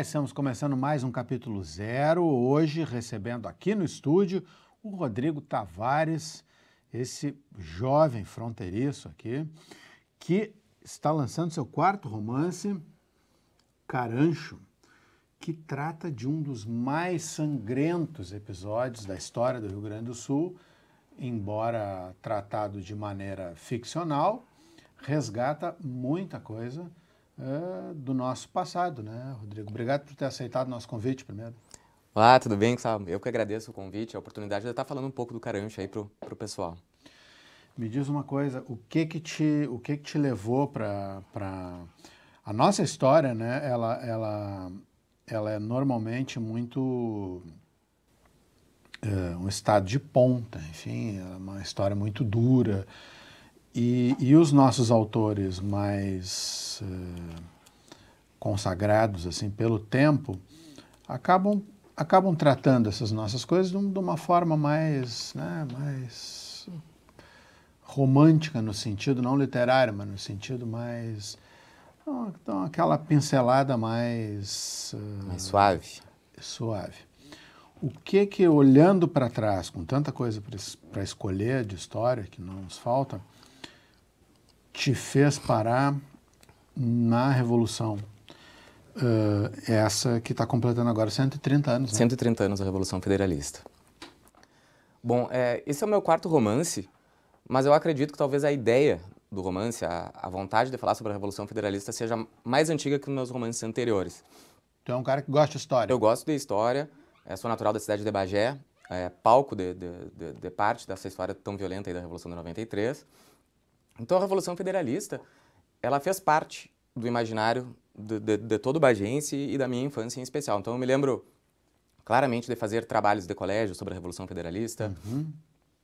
estamos começando mais um capítulo zero. Hoje recebendo aqui no estúdio o Rodrigo Tavares, esse jovem fronteiriço aqui, que está lançando seu quarto romance, Carancho, que trata de um dos mais sangrentos episódios da história do Rio Grande do Sul, embora tratado de maneira ficcional, resgata muita coisa uh, do nosso passado, né, Rodrigo? Obrigado por ter aceitado nosso convite primeiro. Olá, tudo bem, Gustavo? Eu que agradeço o convite, a oportunidade de estar falando um pouco do Carancho aí pro, pro pessoal. Me diz uma coisa, o que que te, o que que te levou para pra... a nossa história, né? Ela, ela, ela é normalmente muito eh, um estado de ponta, enfim, é uma história muito dura, e, e os nossos autores mais eh, consagrados assim pelo tempo acabam acabam tratando essas nossas coisas de uma forma mais, né, mais romântica no sentido não literário, mas no sentido mais então, então aquela pincelada mais eh, mais suave. Suave. O que que olhando para trás, com tanta coisa para escolher de história que não nos falta, te fez parar na Revolução. Uh, essa que está completando agora 130 anos. Né? 130 anos da Revolução Federalista. Bom, é, esse é o meu quarto romance, mas eu acredito que talvez a ideia do romance, a, a, vontade de falar sobre a Revolução Federalista seja mais antiga que os meus romances anteriores. Tu é um cara que gosta de história. Eu gosto de história, é, sou natural da cidade de Bagé, é, palco de, de, de, de parte dessa história tão violenta da Revolução de 93. Então a Revolução Federalista, ela fez parte do imaginário de, de, de todo o Bagense e da minha infância em especial. Então eu me lembro claramente de fazer trabalhos de colégio sobre a Revolução Federalista. Uhum.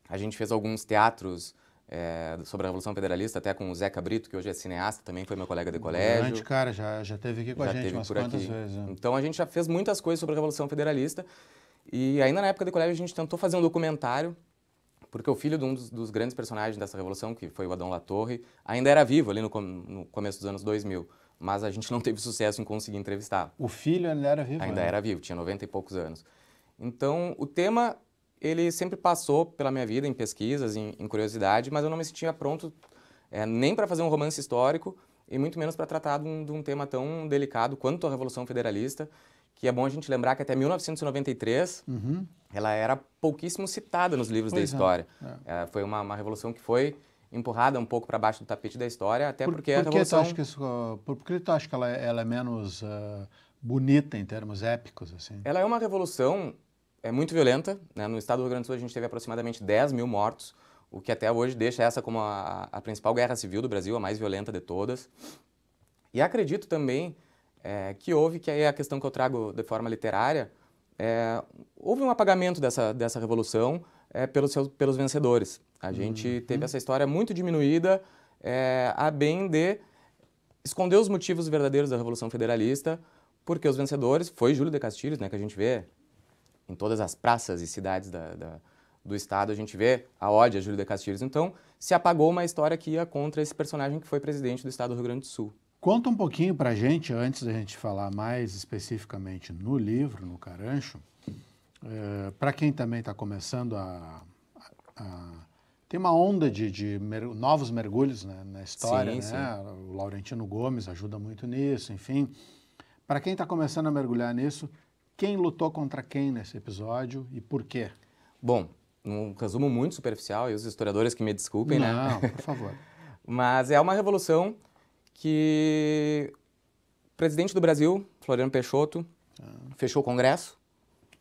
A gente fez alguns teatros é, sobre a Revolução Federalista, até com o Zeca Brito, que hoje é cineasta, também foi meu colega de colégio. Grande cara, já, já teve aqui com já a gente umas quantas aqui. vezes. Né? Então a gente já fez muitas coisas sobre a Revolução Federalista. E ainda na época de colégio a gente tentou fazer um documentário porque o filho de um dos, dos grandes personagens dessa revolução, que foi o Adão Latorre, ainda era vivo ali no, com, no, começo dos anos 2000, mas a gente não teve sucesso em conseguir entrevistar. O filho ainda era vivo? Ainda né? era vivo, tinha 90 e poucos anos. Então, o tema, ele sempre passou pela minha vida em pesquisas, em, em curiosidade, mas eu não me sentia pronto é, nem para fazer um romance histórico, e muito menos para tratar de um, de um tema tão delicado quanto a Revolução Federalista, que é bom a gente lembrar que até 1993 uhum. ela era pouquíssimo citada nos livros pois da é, história. É. É, foi uma, uma, revolução que foi empurrada um pouco para baixo do tapete da história, até por, porque por a revolução... Que tu isso, por que tu acha que ela, é, ela é menos uh, bonita em termos épicos? assim? Ela é uma revolução é muito violenta. Né? No estado do Rio Grande do Sul a gente teve aproximadamente 10 mil mortos, o que até hoje deixa essa como a, a principal guerra civil do Brasil, a mais violenta de todas. E acredito também é, que houve, que aí é a questão que eu trago de forma literária, é, houve um apagamento dessa, dessa revolução é, pelos, seus, pelos vencedores. A gente uhum. teve essa história muito diminuída é, a bem de esconder os motivos verdadeiros da Revolução Federalista, porque os vencedores foi Júlio de Castilhos, né, que a gente vê em todas as praças e cidades da, da, do Estado, a gente vê a ódio a Júlio de Castilhos. Então, se apagou uma história que ia contra esse personagem que foi presidente do Estado do Rio Grande do Sul. Conta um pouquinho para a gente, antes da gente falar mais especificamente no livro, no Carancho, é, eh, para quem também está começando a, a, a, Tem uma onda de, de mer... novos mergulhos né, na história, sim, né? Sim. O Laurentino Gomes ajuda muito nisso, enfim. Para quem está começando a mergulhar nisso, quem lutou contra quem nesse episódio e por quê? Bom, um resumo muito superficial, e os historiadores que me desculpem, Não, né? Não, por favor. Mas é uma revolução que o presidente do Brasil, Floriano Peixoto, ah. fechou o Congresso.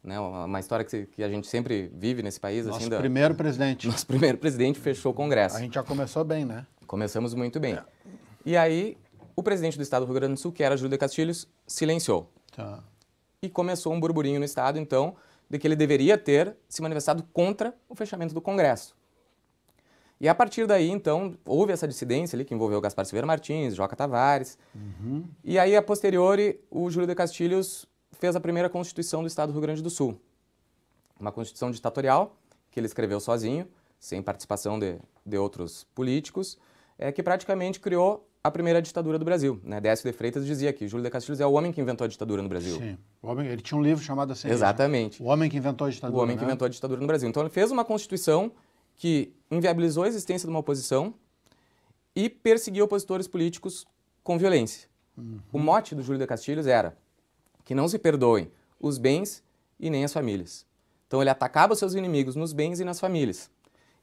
Né, uma história que, que, a gente sempre vive nesse país. Assim, Nosso assim, primeiro da, presidente. Nosso primeiro presidente fechou o Congresso. A gente já começou bem, né? Começamos muito bem. É. E aí, o presidente do Estado do Rio Grande do Sul, que era Júlio de Castilhos, silenciou. Tá. E começou um burburinho no Estado, então, de que ele deveria ter se manifestado contra o fechamento do Congresso. E a partir daí, então, houve essa dissidência ali que envolveu Gaspar Silveira Martins, Joca Tavares. Uhum. E aí, a posteriori, o Júlio de Castilhos fez a primeira Constituição do Estado do Rio Grande do Sul. Uma Constituição ditatorial que ele escreveu sozinho, sem participação de, de outros políticos, é, que praticamente criou a primeira ditadura do Brasil. Né? Décio de Freitas dizia que Júlio de Castilhos é o homem que inventou a ditadura no Brasil. Sim. Homem, ele tinha um livro chamado assim. Né? Exatamente. Né? O Homem que Inventou a Ditadura. O Homem né? que Inventou a Ditadura no Brasil. Então ele fez uma Constituição que inviabilizou a existência de uma oposição e perseguiu opositores políticos com violência. Uhum. O mote do Júlio de Castilhos era que não se perdoem os bens e nem as famílias. Então ele atacava seus inimigos nos bens e nas famílias.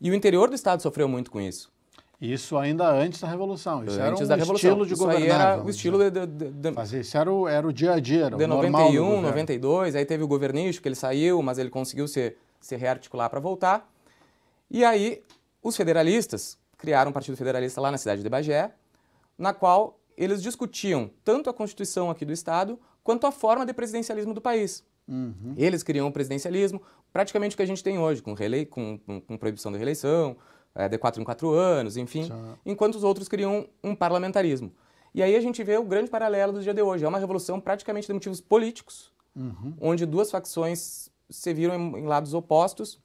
E o interior do Estado sofreu muito com isso. Isso ainda antes da Revolução. Isso antes era um da Revolução. estilo de isso governar. era o estilo de, de, de, Fazer. Isso era o, era o dia a dia, era De 91, 92, aí teve o governicho, que ele saiu, mas ele conseguiu se, se rearticular para voltar. E aí, os federalistas criaram um partido federalista lá na cidade de Bagé, na qual eles discutiam tanto a Constituição aqui do Estado quanto a forma de presidencialismo do país. Uhum. Eles criam o presidencialismo, praticamente o que a gente tem hoje, com, com, com, com proibição da reeleição, é, de quatro em quatro anos, enfim, Já. enquanto os outros criam um parlamentarismo. E aí a gente vê o grande paralelo do dia de hoje. É uma revolução praticamente de motivos políticos, uhum. onde duas facções se viram em, em lados opostos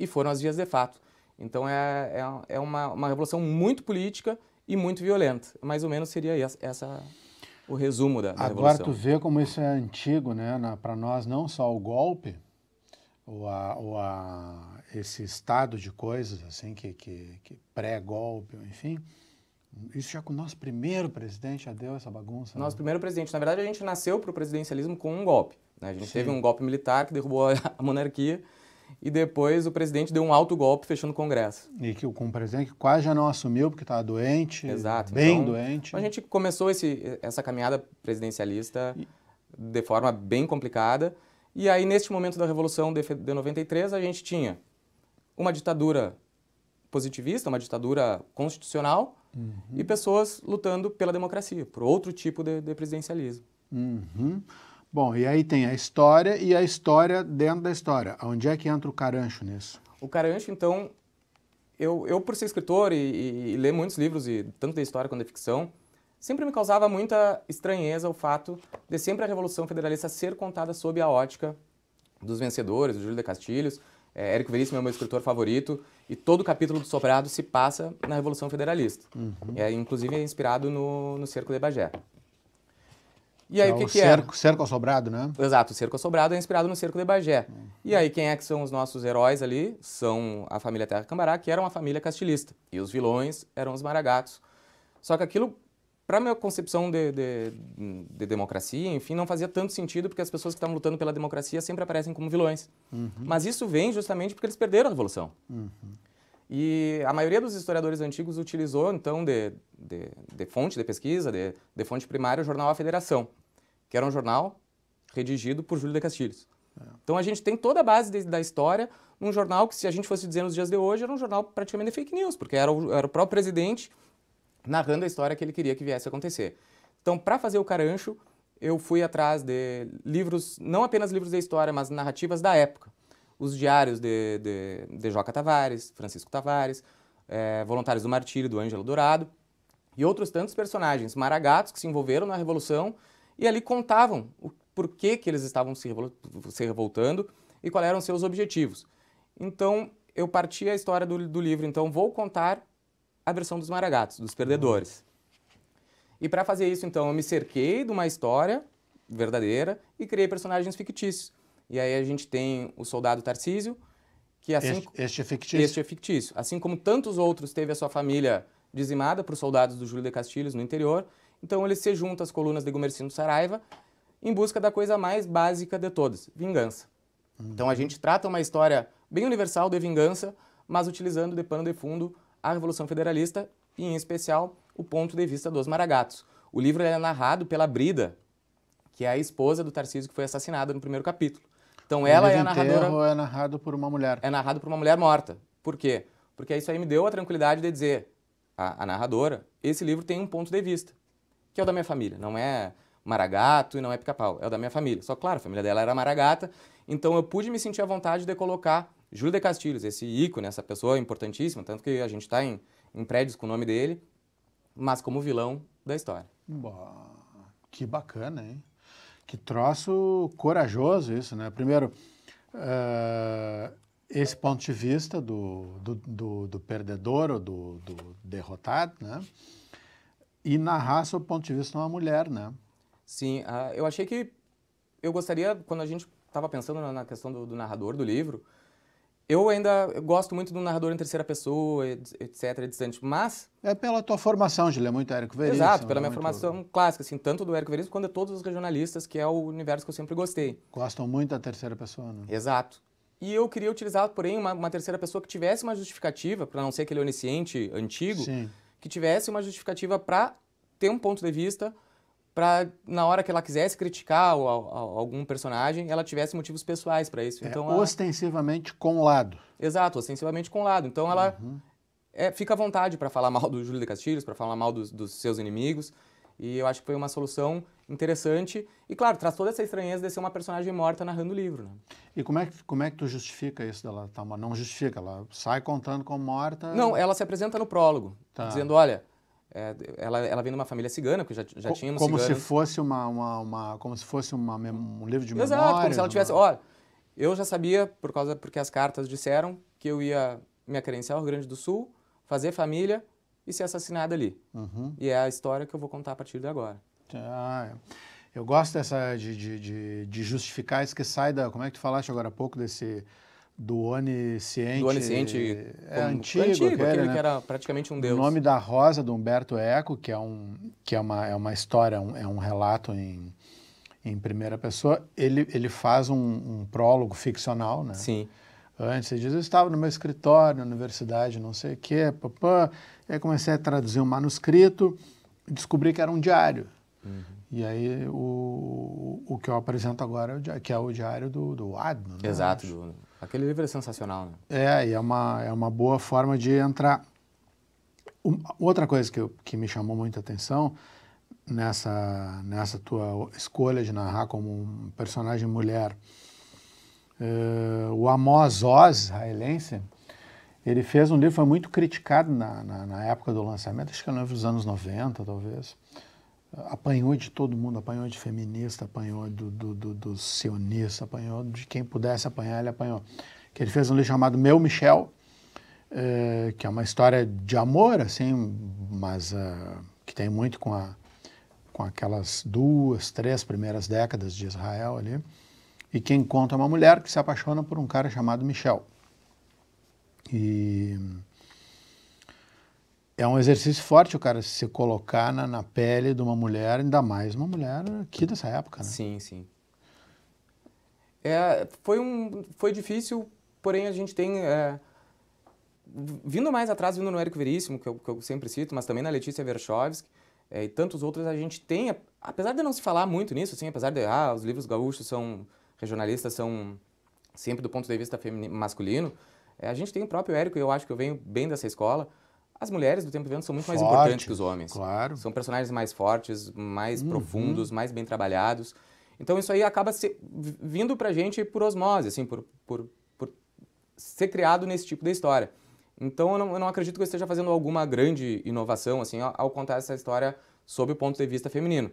e foram as vias de fato. Então é, é, é uma, uma revolução muito política e muito violenta. Mais ou menos seria essa, essa o resumo da, da Agora revolução. tu vê como isso é antigo, né? Para nós não só o golpe ou, a, ou a, esse estado de coisas assim que, que, que pré-golpe, enfim. Isso já com o nosso primeiro presidente já deu essa bagunça. Né? Nosso né? primeiro presidente. Na verdade, a gente nasceu para o presidencialismo com um golpe. Né? A gente Sim. teve um golpe militar que derrubou a monarquia e depois o presidente deu um alto golpe fechando o Congresso. E que com o presidente que quase já não assumiu porque estava doente, Exato. bem então, doente. A gente começou esse, essa caminhada presidencialista e... de forma bem complicada. E aí, neste momento da Revolução de, 93, a gente tinha uma ditadura positivista, uma ditadura constitucional, uhum. e pessoas lutando pela democracia, por outro tipo de, de presidencialismo. Uhum. Bom, e aí tem a história e a história dentro da história. Onde é que entra o carancho nisso? O carancho, então, eu, eu por ser escritor e, e, e ler muitos livros, e tanto de história quanto de ficção, sempre me causava muita estranheza o fato de sempre a Revolução Federalista ser contada sob a ótica dos vencedores, do Júlio de Castilhos. É, Érico Veríssimo é o meu escritor favorito e todo o capítulo do Sobrado se passa na Revolução Federalista. Uhum. É, inclusive é inspirado no, no Cerco de Bagé. E aí é o que, o que cerco, é? Cerco né? Exato, o cerco Sobrado é inspirado no cerco de Bagé. E aí quem é que são os nossos heróis ali? São a família Terra Cambará, que era uma família castilhista. E os vilões eram os maragatos. Só que aquilo, para a minha concepção de, de, de, democracia, enfim, não fazia tanto sentido, porque as pessoas que estavam lutando pela democracia sempre aparecem como vilões. Uhum. Mas isso vem justamente porque eles perderam a Revolução. Uhum. E a maioria dos historiadores antigos utilizou, então, de, de, de fonte de pesquisa, de, de fonte primária, o jornal A Federação que era um jornal redigido por Júlio de Castilhos. É. Então a gente tem toda a base de, da história num jornal que, se a gente fosse dizer nos dias de hoje, era um jornal praticamente fake news, porque era o, era o próprio presidente narrando a história que ele queria que viesse a acontecer. Então, para fazer o Carancho, eu fui atrás de livros, não apenas livros de história, mas narrativas da época. Os diários de, de, de Joca Tavares, Francisco Tavares, é, Voluntários do Martírio, do Ângelo Dourado, e outros tantos personagens maragatos que se envolveram na Revolução e ali contavam o porquê que eles estavam se, revol se revoltando e quais eram seus objetivos. Então, eu parti a história do, do livro, então vou contar a versão dos maragatos, dos perdedores. E para fazer isso, então, eu me cerquei de uma história verdadeira e criei personagens fictícios. E aí a gente tem o soldado Tarcísio, que assim... Este, este é fictício? Este é fictício. Assim como tantos outros teve a sua família dizimada por soldados do Júlio de Castilhos no interior, então ele se junta às colunas de Gumercindo Saraiva em busca da coisa mais básica de todas, vingança. Hum. Então a gente trata uma história bem universal de vingança, mas utilizando de pano de fundo a Revolução Federalista e, em especial, o ponto de vista dos maragatos. O livro é narrado pela Brida, que é a esposa do Tarcísio que foi assassinada no primeiro capítulo. Então ela é a narradora. é narrado por uma mulher. É narrado por uma mulher morta. Por quê? Porque isso aí me deu a tranquilidade de dizer, a, a narradora, esse livro tem um ponto de vista que é o da minha família. Não é maragato e não é pica-pau, é o da minha família. Só claro, a família dela era maragata, então eu pude me sentir à vontade de colocar Júlio de Castilhos, esse ícone, essa pessoa importantíssima, tanto que a gente está em, em prédios com o nome dele, mas como vilão da história. Bah, que bacana, hein? Que troço corajoso isso, né? Primeiro, uh, esse ponto de vista do, do, do, do perdedor ou do, do derrotado, né? e narrar sob o ponto de vista de uma mulher, né? Sim, uh, eu achei que eu gostaria, quando a gente estava pensando na, questão do, do, narrador do livro, eu ainda eu gosto muito do narrador em terceira pessoa, etc, etc, mas... É pela tua formação, Gil, é muito Érico Veríssimo. Exato, pela é minha muito... formação clássica, assim, tanto do Érico Veríssimo quanto de todos os regionalistas, que é o universo que eu sempre gostei. Gostam muito da terceira pessoa, né? Exato. E eu queria utilizar, porém, uma, uma terceira pessoa que tivesse uma justificativa, para não ser aquele onisciente antigo, Sim que tivesse uma justificativa para ter um ponto de vista, para na hora que ela quisesse criticar algum personagem, ela tivesse motivos pessoais para isso. É, então, ela... Ostensivamente com lado. Exato, ostensivamente com lado. Então ela uhum. é, fica à vontade para falar mal do Júlio de Castilhos, para falar mal dos, dos seus inimigos. E eu acho que foi uma solução interessante. E claro, traz toda essa estranheza de ser uma personagem morta narrando o livro. Né? E como é, que, como é que tu justifica isso dela? não justifica, ela sai contando como morta. Não, ela se apresenta no prólogo, tá. dizendo: olha, é, ela, ela vem de uma família cigana, que já, já Co tínhamos como se fosse uma, uma, uma, Como se fosse uma, um livro de memória. Exato, como se ela tivesse. Olha, eu já sabia, por causa porque as cartas disseram, que eu ia me credencial ao Rio Grande do Sul, fazer família, e ser assassinada ali. Uhum. E é a história que eu vou contar a partir de agora. Ah, é. eu gosto dessa de, de, de, de justificar isso que sai da. Como é que tu falaste agora há pouco desse do onisciente. Do onisciente é, antigo, antigo aquele, aquele né? que era praticamente um deus. O nome da Rosa, do Humberto Eco, que é, um, que é, uma, é uma história, é um, é um relato em, em primeira pessoa, ele, ele faz um, um prólogo ficcional, né? Sim. Antes diz, eu estava no meu escritório, na universidade, não sei o quê, papá. Aí comecei a traduzir um manuscrito e descobri que era um diário. Uhum. E aí o, o que eu apresento agora, é que é o diário do, do Adno. Né, Exato. Do, aquele livro é sensacional, né? É, e é uma, é uma boa forma de entrar. Um, outra coisa que, que me chamou muita atenção nessa, nessa tua escolha de narrar como um personagem mulher Uh, o Amos Oz, israelense, ele fez um livro, foi muito criticado na, na, na época do lançamento, acho que era nos anos 90, talvez. Apanhou de todo mundo, apanhou de feminista, apanhou do, do, do, do sionista, apanhou de quem pudesse apanhar, ele apanhou. Que ele fez um livro chamado Meu Michel, eh, que é uma história de amor, assim, mas uh, que tem muito com, a, com aquelas duas, três primeiras décadas de Israel ali e quem conta é uma mulher que se apaixona por um cara chamado Michel. E é um exercício forte o cara se colocar na, na pele de uma mulher, ainda mais uma mulher aqui dessa época, né? Sim, sim. É, foi, um, foi difícil, porém a gente tem... É, vindo mais atrás, vindo no Érico Veríssimo, que eu, que eu sempre cito, mas também na Letícia Verchovsky, é, e tantos outros, a gente tem, apesar de não se falar muito nisso, assim, apesar de, ah, os livros gaúchos são regionalistas são sempre do ponto de vista feminino, masculino, é, a gente tem o próprio Érico, eu acho que eu venho bem dessa escola. As mulheres do Tempo Vento são muito Forte, mais importantes que os homens. Claro. São personagens mais fortes, mais uhum. profundos, mais bem trabalhados. Então isso aí acaba se, vindo pra gente por osmose, assim, por, por, por ser criado nesse tipo de história. Então eu não, eu não, acredito que eu esteja fazendo alguma grande inovação, assim, ao, ao contar essa história sob o ponto de vista feminino.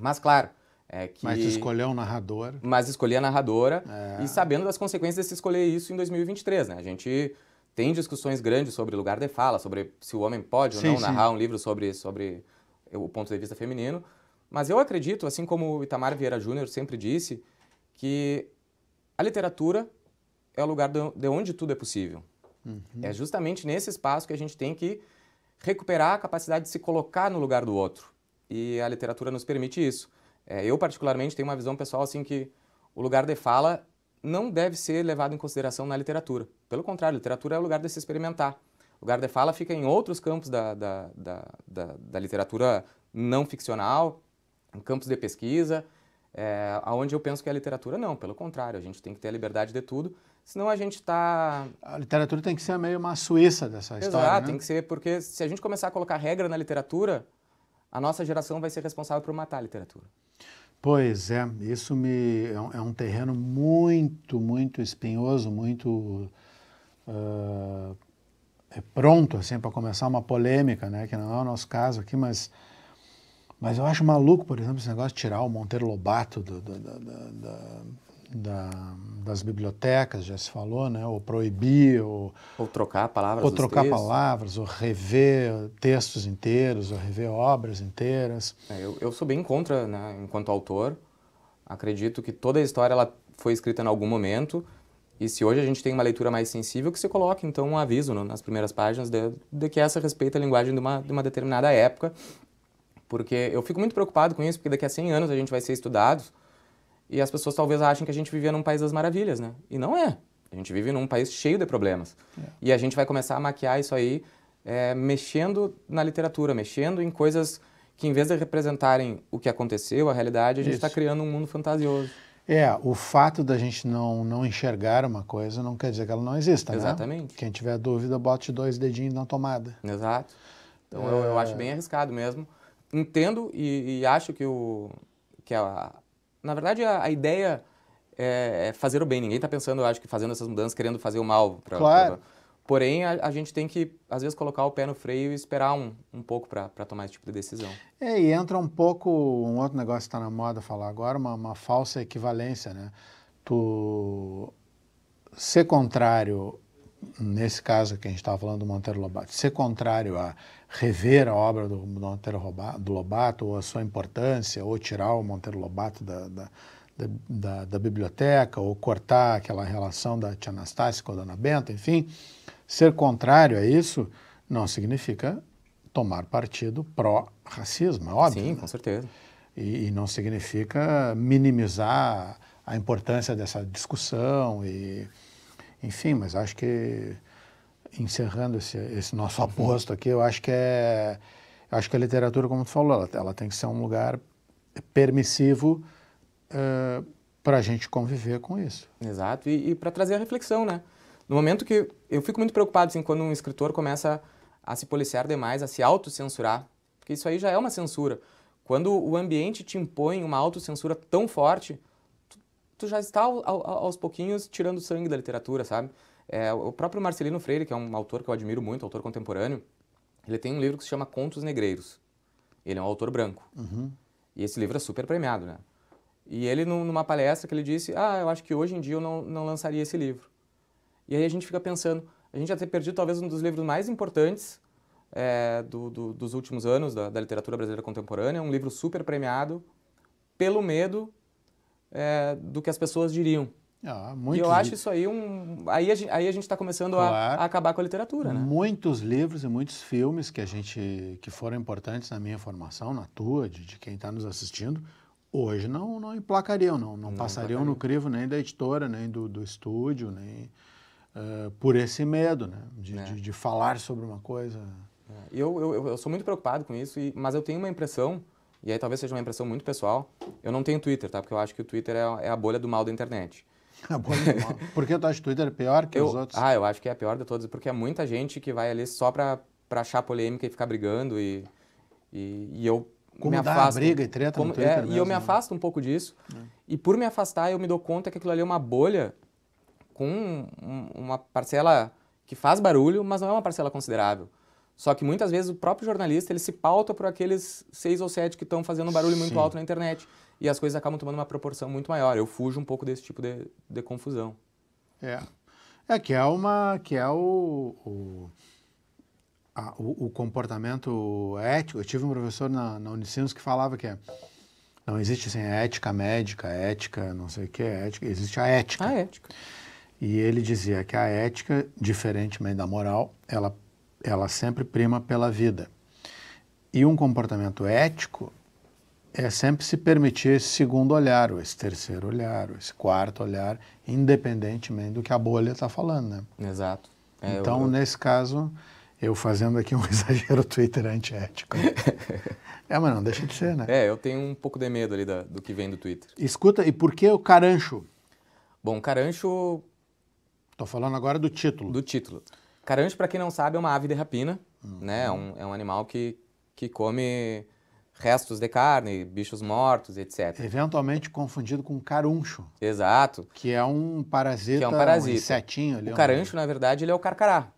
Mas claro, é que... Mas escolher um narrador. Mas escolher a narradora é. e sabendo das consequências de se escolher isso em 2023, né? A gente tem discussões grandes sobre lugar de fala, sobre se o homem pode sim, ou não narrar um livro sobre, sobre o ponto de vista feminino. Mas eu acredito, assim como o Itamar Vieira Júnior sempre disse, que a literatura é o lugar de onde tudo é possível. Uhum. É justamente nesse espaço que a gente tem que recuperar a capacidade de se colocar no lugar do outro. E a literatura nos permite isso. É, eu, particularmente, tenho uma visão pessoal assim que o lugar de fala não deve ser levado em consideração na literatura. Pelo contrário, a literatura é o lugar de se experimentar. O lugar de fala fica em outros campos da, da, da, da, da literatura não ficcional, em campos de pesquisa, é, aonde eu penso que a literatura não, pelo contrário, a gente tem que ter a liberdade de tudo, senão a gente está... A literatura tem que ser meio uma suíça dessa Exato, história, Exato, né? tem que ser, porque se a gente começar a colocar regra na literatura, a nossa geração vai ser responsável por matar a literatura. Pois é, isso me é um, é um terreno muito, muito espinhoso, muito uh, é pronto assim para começar uma polêmica, né? Que não é o nosso caso aqui, mas mas eu acho maluco, por exemplo, esse negócio de tirar o Monteiro Lobato do, do, do, da, das bibliotecas, já se falou, né? ou proibir, ou, ou trocar palavras. Ou trocar textos. palavras, ou rever textos inteiros, ou rever obras inteiras. É, eu, eu sou bem contra, né? enquanto autor. Acredito que toda a história ela foi escrita em algum momento, e se hoje a gente tem uma leitura mais sensível, que se coloque então um aviso no, nas primeiras páginas de, de, que essa respeita a linguagem de uma, de uma determinada época, porque eu fico muito preocupado com isso, porque daqui a 100 anos a gente vai ser estudado e as pessoas talvez achem que a gente vivia num país das maravilhas, né? E não é. A gente vive num país cheio de problemas. É. E a gente vai começar a maquiar isso aí é, mexendo na literatura, mexendo em coisas que, em vez de representarem o que aconteceu, a realidade, a gente está criando um mundo fantasioso. É, o fato da gente não, não enxergar uma coisa não quer dizer que ela não exista, né? Exatamente. Né? Quem tiver dúvida, bote dois dedinhos na tomada. Exato. Então é... eu, eu, é. acho bem arriscado mesmo. Entendo e, e acho que, o, que a, na verdade, a, a ideia é, é fazer o bem. Ninguém está pensando, eu acho que fazendo essas mudanças, querendo fazer o mal. Pra, claro. Pra... Porém, a, a, gente tem que, às vezes, colocar o pé no freio e esperar um, um pouco para tomar esse tipo de decisão. É, e entra um pouco um outro negócio que está na moda falar agora, uma, uma, falsa equivalência, né? Tu ser contrário, nesse caso que a gente estava falando do Monteiro Lobato, ser contrário a rever a obra do Monteiro Lobato, ou a sua importância, ou tirar o Monteiro Lobato da, da, da, da biblioteca, ou cortar aquela relação da Tia Anastácia com a Dona Benta, enfim, ser contrário a isso não significa tomar partido pró-racismo, é óbvio. Sim, né? com certeza. E, e, não significa minimizar a importância dessa discussão e, enfim, mas acho que encerrando esse, esse nosso aposto aqui, eu acho que é acho que a literatura, como tu falou, ela, ela tem que ser um lugar permissivo uh, eh, para a gente conviver com isso. Exato, e, e para trazer a reflexão, né? No momento que eu fico muito preocupado assim, quando um escritor começa a se policiar demais, a se autocensurar, porque isso aí já é uma censura. Quando o ambiente te impõe uma autocensura tão forte, tu, tu já está ao, ao, aos pouquinhos tirando sangue da literatura, sabe? É, o próprio Marcelino Freire, que é um autor que eu admiro muito, autor contemporâneo, ele tem um livro que se chama Contos Negreiros. Ele é um autor branco. Uhum. E esse livro é super premiado, né? E ele, numa palestra que ele disse, ah, eu acho que hoje em dia eu não, não lançaria esse livro. E aí a gente fica pensando, a gente já ter perdido talvez um dos livros mais importantes é, do, do, dos últimos anos da, da, literatura brasileira contemporânea, um livro super premiado pelo medo é, do que as pessoas diriam. Ah, e eu acho isso aí um. Aí a gente, aí a gente está começando claro. a, a, acabar com a literatura, né? Muitos livros e muitos filmes que a gente que foram importantes na minha formação, na tua, de, de quem está nos assistindo, hoje não não emplacariam, não, não, não passariam no crivo nem da editora, nem do, do estúdio, nem uh, por esse medo, né? De, é. de, de, falar sobre uma coisa. É. Eu, eu, eu sou muito preocupado com isso, e, mas eu tenho uma impressão e aí talvez seja uma impressão muito pessoal. Eu não tenho Twitter, tá? Porque eu acho que o Twitter é, é a bolha do mal da internet. Por que o Twitter é pior que eu, os outros? Ah, eu acho que é a pior de todos, porque é muita gente que vai ali só pra, pra achar polêmica e ficar brigando e, e, e eu como me afasto. briga e treta como, no Twitter é, mesmo, E eu me né? afasto né? um pouco disso. É. E por me afastar, eu me dou conta que aquilo ali é uma bolha com uma parcela que faz barulho, mas não é uma parcela considerável. Só que muitas vezes o próprio jornalista ele se pauta por aqueles seis ou sete que estão fazendo um barulho muito alto na internet e as coisas acabam tomando uma proporção muito maior. Eu fujo um pouco desse tipo de, de confusão. É. É que é uma. que é o. o... o, o, comportamento ético. Eu tive um professor na, na Unicinos que falava que é, não existe assim, ética médica, ética não sei o que, ética, existe a ética. A ética. E ele dizia que a ética, diferentemente da moral, ela, ela sempre prima pela vida. E um comportamento ético é sempre se permitir esse segundo olhar, ou esse terceiro olhar, ou esse quarto olhar, independentemente do que a bolha está falando, né? Exato. É, então, eu... nesse caso, eu fazendo aqui um exagero Twitter antiético. é, mas não deixa de ser, né? É, eu tenho um pouco de medo ali da, do que vem do Twitter. Escuta, e por que o Carancho? Bom, Carancho... Estou falando agora do título. Do título. Carancho, para quem não sabe, é uma ave de rapina, hum. né? É um, é um animal que, que come restos de carne, bichos mortos, etc. Eventualmente confundido com caruncho. Exato. Que é um parasita, que é um, parasita. um insetinho. Ali, o caruncho, na verdade, ele é o carcará.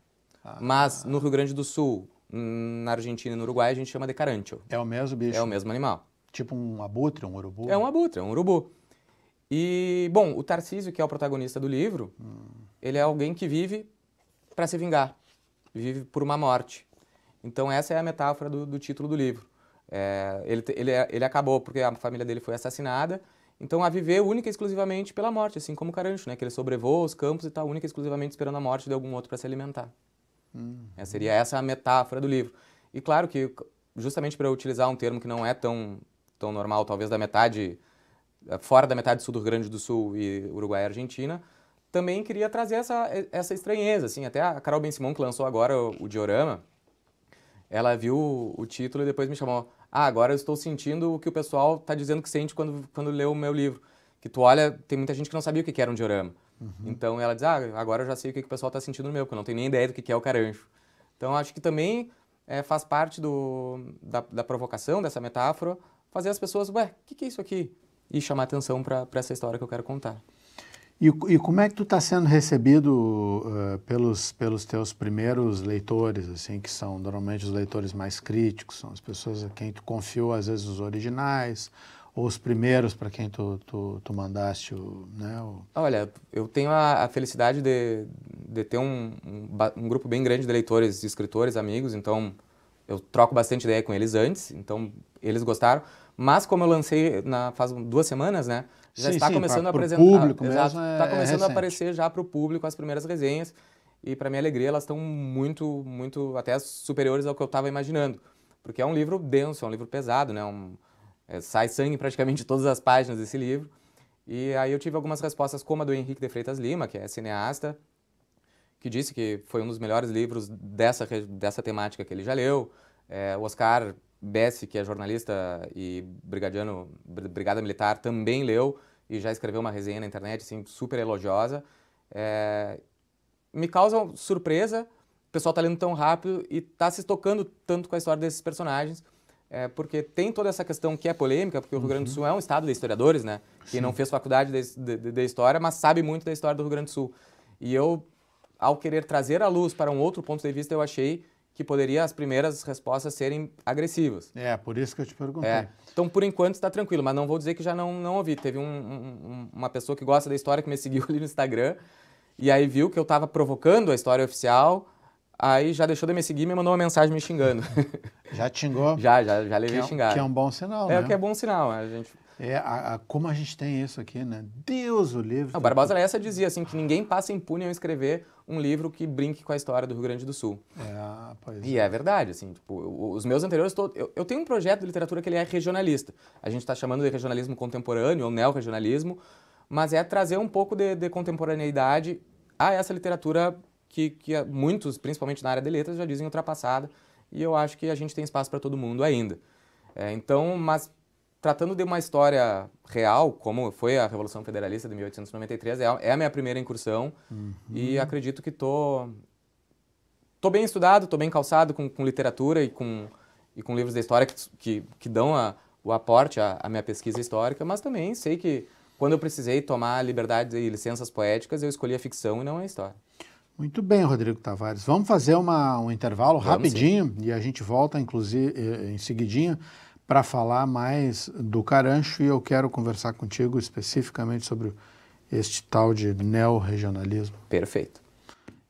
Ah. Mas no Rio Grande do Sul, na Argentina e no Uruguai, a gente chama de carancho. É o mesmo bicho. É o mesmo animal. Tipo um abutre, um urubu? É um abutre, é um urubu. E, bom, o Tarcísio, que é o protagonista do livro, hum. ele é alguém que vive para se vingar. Vive por uma morte. Então essa é a metáfora do, do título do livro. É, ele, ele, é, ele acabou porque a família dele foi assassinada, então a viver única e exclusivamente pela morte, assim como Carancho, né? Que ele sobrevoa os campos e está única e exclusivamente esperando a morte de algum outro para se alimentar. Hum. É, seria essa a metáfora do livro. E claro que, justamente para utilizar um termo que não é tão, tão normal, talvez da metade, eh, fora da metade sul do Rio Grande do Sul e Uruguai e Argentina, também queria trazer essa, eh, essa estranheza, assim. Até a Carol Ben-Simon, que lançou agora o, o Diorama, ela viu o título e depois me chamou. Ah, agora eu estou sentindo o que o pessoal está dizendo que sente quando, quando lê o meu livro. Que tu olha, tem muita gente que não sabia o que era um diorama. Uhum. Então ela diz, ah, agora eu já sei o que, o pessoal está sentindo no meu, porque eu não tenho nem ideia do que, que é o carancho. Então acho que também é, faz parte do, da, da, provocação, dessa metáfora, fazer as pessoas, ué, o que, que é isso aqui? E chamar atenção para essa história que eu quero contar. E, e, como é que tu está sendo recebido uh, pelos, pelos teus primeiros leitores, assim, que são normalmente os leitores mais críticos, são as pessoas a quem tu confiou, às vezes, os originais, ou os primeiros para quem tu, tu, tu mandaste o, né, o... Olha, eu tenho a, a felicidade de, de ter um, um, um, grupo bem grande de leitores, de escritores, amigos, então eu troco bastante ideia com eles antes, então eles gostaram. Mas como eu lancei na, faz duas semanas, né, já sim, está sim, começando pra, ah, tá é a apresentar. público mesmo é, está começando é a aparecer já para o público as primeiras resenhas. E para minha alegria, elas estão muito, muito, até superiores ao que eu estava imaginando. Porque é um livro denso, é um livro pesado, né? Um, é, sai sangue praticamente de todas as páginas desse livro. E aí eu tive algumas respostas, como a do Henrique de Freitas Lima, que é cineasta, que disse que foi um dos melhores livros dessa, dessa temática que ele já leu. É, o Oscar Bessi, que é jornalista e brigadiano, brigada militar, também leu e já escreveu uma resenha na internet, assim, super elogiosa. É... Me causa surpresa, o pessoal tá lendo tão rápido e tá se tocando tanto com a história desses personagens, é, porque tem toda essa questão que é polêmica, porque o Rio Grande do uhum. Sul é um estado de historiadores, né? Que Sim. não fez faculdade de, de, de história, mas sabe muito da história do Rio Grande do Sul. E eu, ao querer trazer a luz para um outro ponto de vista, eu achei que poderia as primeiras respostas serem agressivas. É, por isso que eu te perguntei. É. Então, por enquanto, está tranquilo, mas não vou dizer que já não, não ouvi. Teve um, um, uma pessoa que gosta da história que me seguiu ali no Instagram e aí viu que eu estava provocando a história oficial, aí já deixou de me seguir e me mandou uma mensagem me xingando. Já xingou? já, já, já levei que é, xingar. Que é um bom sinal, é, né? É, que é bom sinal. A gente... É, a, a, como a gente tem isso aqui, né? Deus o livro. Ah, o Barbosa Lessa dizia assim que ninguém passa impune ao escrever um livro que brinque com a história do Rio Grande do Sul. É, pois e é, é verdade, assim, tipo, os meus anteriores, tô, eu, eu, tenho um projeto de literatura que ele é regionalista. A gente está chamando de regionalismo contemporâneo ou neo-regionalismo, mas é trazer um pouco de, de contemporaneidade a essa literatura que, que muitos, principalmente na área de letras, já dizem ultrapassada. E eu acho que a gente tem espaço para todo mundo ainda. É, então, mas tratando de uma história real, como foi a Revolução Federalista de 1893, é, é a minha primeira incursão uhum. e acredito que tô tô bem estudado, tô bem calçado com, com literatura e com e com livros de história que, que, que dão a, o aporte à, à minha pesquisa histórica, mas também sei que quando eu precisei tomar liberdades e licenças poéticas, eu escolhi a ficção e não a história. Muito bem, Rodrigo Tavares. Vamos fazer uma, um intervalo Vamos rapidinho sim. e a gente volta, inclusive, eh, em seguidinho, para falar mais do Carancho e eu quero conversar contigo especificamente sobre este tal de neorregionalismo. Perfeito.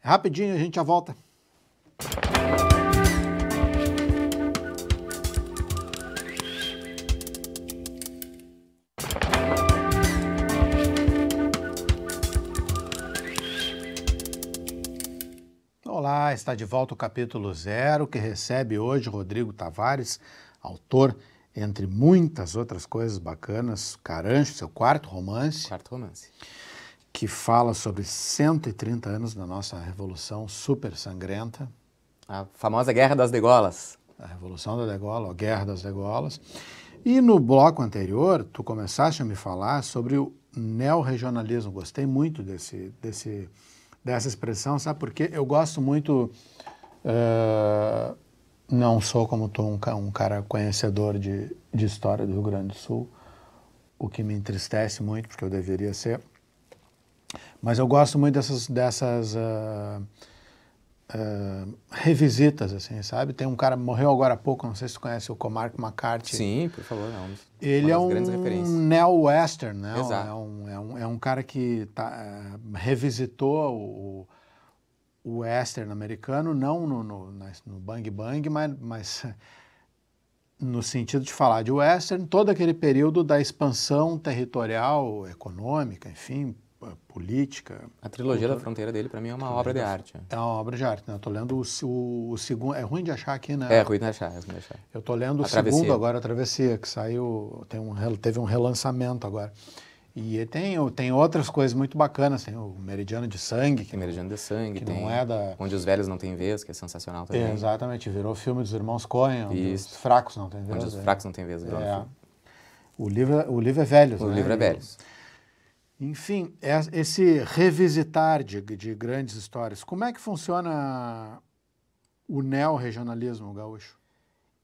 Rapidinho, a gente já volta. Olá, está de volta o capítulo zero que recebe hoje Rodrigo Tavares, autor, entre muitas outras coisas bacanas, Caranjo, seu quarto romance. Quarto romance. Que fala sobre 130 anos da nossa Revolução Super Sangrenta. A famosa Guerra das Degolas. A Revolução da Degola, a Guerra das Degolas. E no bloco anterior, tu começaste a me falar sobre o neorregionalismo. Gostei muito desse, desse, dessa expressão, sabe? Porque eu gosto muito uh, não sou como tu um, um cara conhecedor de, de história do Rio Grande do Sul, o que me entristece muito, porque eu deveria ser. Mas eu gosto muito dessas, dessas uh, uh, revisitas, assim, sabe? Tem um cara, morreu agora há pouco, não sei se tu conhece, o Comarco McCarthy. Sim, por favor, não. Ele é um é neo-western, né? Exato. É um, é, um, é um cara que tá, uh, revisitou o o western americano, não no, no, no bang bang, mas, mas no sentido de falar de western, todo aquele período da expansão territorial, econômica, enfim, política. A trilogia cultura. da fronteira dele, para mim, é uma obra de arte. É. é uma obra de arte. Né? Eu tô lendo o, o, o segundo. É ruim de achar aqui, né? É ruim de achar, é ruim de achar. Eu tô lendo a o travessia. segundo agora, a Travessia, que saiu. Tem um, teve um relançamento agora. E tem, tem outras coisas muito bacanas, tem o meridiano de sangue. Que tem meridiano de sangue, que tem não é da... Onde os velhos não têm vez, que é sensacional também. É, exatamente, virou filme dos irmãos Coen, onde os fracos não têm vez. Onde os né? fracos não têm vez, virou é. é. o, livro, o livro é velho. O né? livro é velho. Enfim, é, esse revisitar de, de grandes histórias, como é que funciona o neo-regionalismo gaúcho?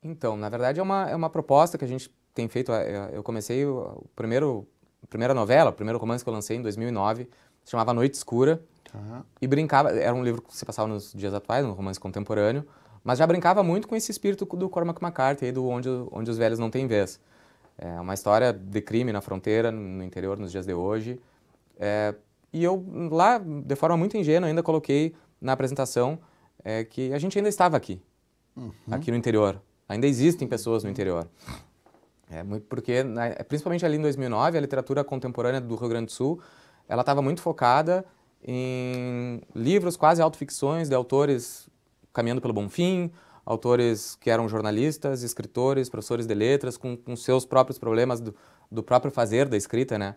Então, na verdade é uma, é uma proposta que a gente tem feito, eu comecei o primeiro a primeira novela, o primeiro romance que eu lancei em 2009, se chamava Noite Escura. Uhum. E brincava, era um livro que se passava nos dias atuais, um romance contemporâneo, mas já brincava muito com esse espírito do Cormac McCarthy, do onde, onde os velhos não têm vez. É uma história de crime na fronteira, no interior, nos dias de hoje. É, e eu lá, de forma muito ingênua, ainda coloquei na apresentação é, que a gente ainda estava aqui, uhum. aqui no interior. Ainda existem pessoas no interior. É muito porque, né, principalmente ali em 2009, a literatura contemporânea do Rio Grande do Sul, ela estava muito focada em livros quase autoficções de autores caminhando pelo bom fim, autores que eram jornalistas, escritores, professores de letras, com, com seus próprios problemas do, do, próprio fazer da escrita, né?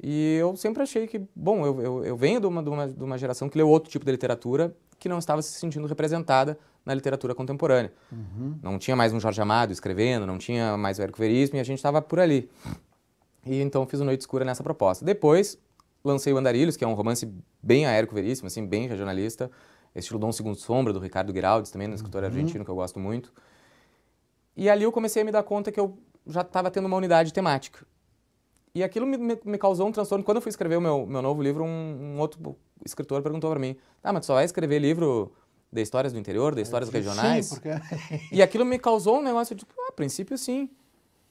E eu sempre achei que, bom, eu, eu, eu venho de uma, de, uma, de uma geração que leu outro tipo de literatura que não estava se sentindo representada na literatura contemporânea. Uhum. Não tinha mais um Jorge Amado escrevendo, não tinha mais o Érico Veríssimo e a gente estava por ali. E então fiz o Noite Escura nessa proposta. Depois lancei o Andarilhos, que é um romance bem aérico Veríssimo, assim, bem regionalista, estilo Dom Segundo Sombra, do Ricardo Giraldes também, um uhum. escritor uhum. argentino que eu gosto muito. E ali eu comecei a me dar conta que eu já estava tendo uma unidade temática. E aquilo me, me, me, causou um transtorno. Quando eu fui escrever o meu, meu novo livro, um, um outro escritor perguntou para mim: Ah, mas tu só vai escrever livro de histórias do interior, de é histórias regionais. Sim, porque... e aquilo me causou um negócio de, tipo, ah, a princípio sim,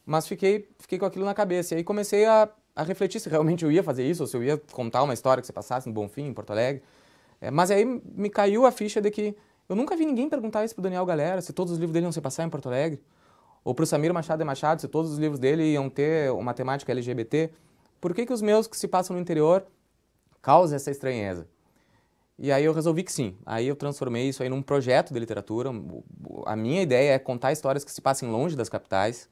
mas fiquei, fiquei com aquilo na cabeça. E aí comecei a, a refletir se realmente eu ia fazer isso, ou se eu ia contar uma história que você passasse no Bonfim, em Porto Alegre. É, mas aí me caiu a ficha de que eu nunca vi ninguém perguntar isso pro Daniel Galera, se todos os livros dele iam se passar em Porto Alegre, ou pro Samir Machado e Machado, se todos os livros dele iam ter uma temática LGBT. Por que, que os meus que se passam no interior causam essa estranheza? E aí eu resolvi que sim. Aí eu transformei isso aí num projeto de literatura. A minha ideia é contar histórias que se passem longe das capitais.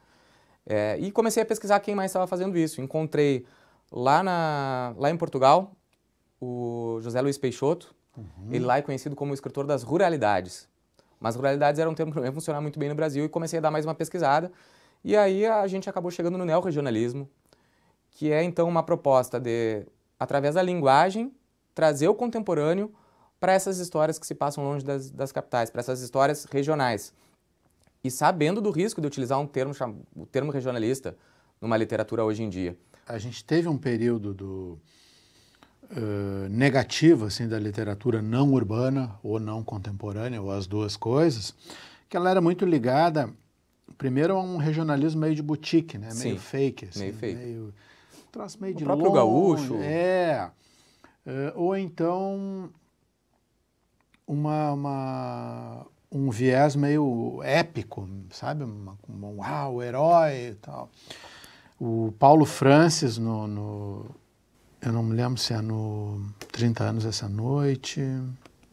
É, e comecei a pesquisar quem mais estava fazendo isso. Encontrei lá, na, lá em Portugal o José Luiz Peixoto. Uhum. Ele lá é conhecido como o escritor das ruralidades. Mas ruralidades era um termo que não ia funcionar muito bem no Brasil e comecei a dar mais uma pesquisada. E aí a gente acabou chegando no neorregionalismo, que é então uma proposta de, através da linguagem, trazer o contemporâneo para essas histórias que se passam longe das, das capitais, para essas histórias regionais. E sabendo do risco de utilizar um termo, o termo regionalista numa literatura hoje em dia. A gente teve um período do, uh, negativo assim, da literatura não urbana ou não contemporânea, ou as duas coisas, que ela era muito ligada, primeiro, a um regionalismo meio de boutique, né? meio Sim, fake. Assim, meio fake. Meio, um troço meio o de próprio longe, gaúcho. É. Uh, ou então uma, uma, um viés meio épico, sabe? Uma, uma, uau, herói e tal. O Paulo Francis, no, no, eu não me lembro se é no 30 anos essa noite,